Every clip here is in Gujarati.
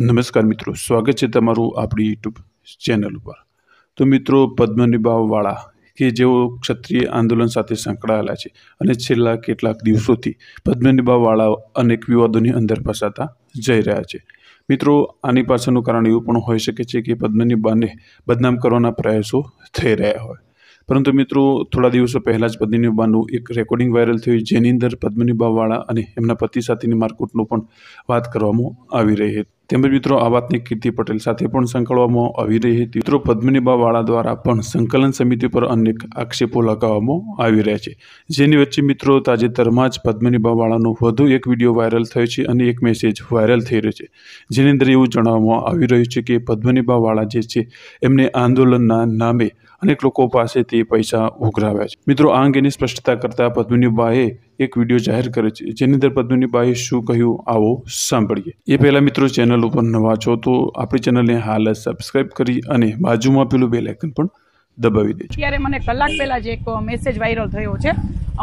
નમસ્કાર મિત્રો સ્વાગત છે તમારું આપણી યુટ્યુબ ચેનલ ઉપર તો મિત્રો પદ્મનિભાવવાળા કે જેઓ ક્ષત્રિય આંદોલન સાથે સંકળાયેલા છે અને છેલ્લા કેટલાક દિવસોથી પદ્મનિભાવવાળા અનેક વિવાદોની અંદર ફસાતા જઈ રહ્યા છે મિત્રો આની પાછળનું કારણ એવું પણ હોઈ શકે છે કે પદ્મનિભાને બદનામ કરવાના પ્રયાસો થઈ રહ્યા હોય પરંતુ મિત્રો થોડા દિવસો પહેલાં જ પદ્મનિભાનું એક રેકોર્ડિંગ વાયરલ થયું જેની અંદર પદ્મનિભાવાળા અને એમના પતિ સાથેની મારકુટનું પણ વાત કરવામાં આવી રહી હતી તેમજ મિત્રો આ વાતની કીર્તિ પટેલ સાથે પણ સંકળવામાં આવી રહી હતી મિત્રો પદ્મનીબા વાળા દ્વારા પણ સંકલન સમિતિ પર અનેક આક્ષેપો લગાવવામાં આવી રહ્યા છે જેની વચ્ચે મિત્રો તાજેતરમાં જ વાળાનો વધુ એક વિડીયો વાયરલ થયો છે અને એક મેસેજ વાયરલ થઈ રહ્યો છે જેની અંદર એવું જણાવવામાં આવી રહ્યું છે કે પદ્મનીબા વાળા જે છે એમને આંદોલનના નામે અનેક લોકો પાસે તે પૈસા ઉઘરાવ્યા છે મિત્રો આ અંગેની સ્પષ્ટતા કરતા પદ્મનીબાએ એક વિડીયો જાહેર કર્યો છે જેની અંદર પદ્મિનીબાએ શું કહ્યું આવો સાંભળીએ એ પહેલા મિત્રો ચેનલ ચેનલ ઉપર નવા છો તો આપણી ચેનલને હાલ જ સબસ્ક્રાઈબ કરી અને બાજુમાં પેલું બેલ આઇકન પણ દબાવી દેજો ત્યારે મને કલાક પહેલાં જ એક મેસેજ વાયરલ થયો છે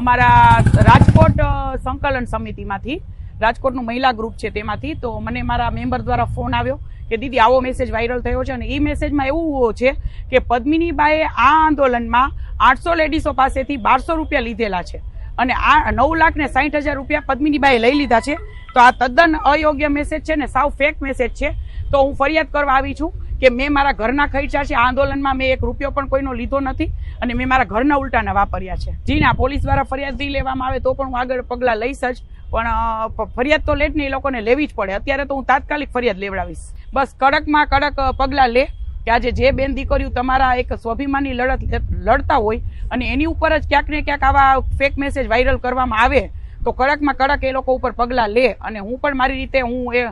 અમારા રાજકોટ સંકલન સમિતિમાંથી રાજકોટનું મહિલા ગ્રુપ છે તેમાંથી તો મને મારા મેમ્બર દ્વારા ફોન આવ્યો કે દીદી આવો મેસેજ વાયરલ થયો છે અને એ મેસેજમાં એવું છે કે પદ્મિનીબાએ આ આંદોલનમાં આઠસો લેડીસો પાસેથી બારસો રૂપિયા લીધેલા છે અને આ નવ લાખ ને સાહીઠ હજાર રૂપિયા પદ્મિનીબાએ લઈ લીધા છે તો આ તદ્દન અયોગ્ય મેસેજ છે ને સાવ ફેક મેસેજ છે તો હું ફરિયાદ કરવા આવી છું કે મેં મારા ઘરના ખર્ચા છે આંદોલનમાં મેં એક રૂપિયો પણ કોઈનો લીધો નથી અને મેં મારા ઘરના ઉલટાના વાપર્યા છે જી ના પોલીસ દ્વારા ફરિયાદ નહીં લેવામાં આવે તો પણ હું આગળ પગલાં લઈશ જ પણ ફરિયાદ તો લેટ નહીં એ લોકોને લેવી જ પડે અત્યારે તો હું તાત્કાલિક ફરિયાદ લેવડાવીશ બસ કડકમાં કડક પગલાં લે કે આજે જે બેન દીકરીઓ તમારા એક સ્વાભિમાની લડત લડતા હોય અને એની ઉપર જ ક્યાંક ને ક્યાંક આવા ફેક મેસેજ વાયરલ કરવામાં આવે તો કડકમાં કડક એ લોકો ઉપર પગલાં લે અને હું પણ મારી રીતે હું એ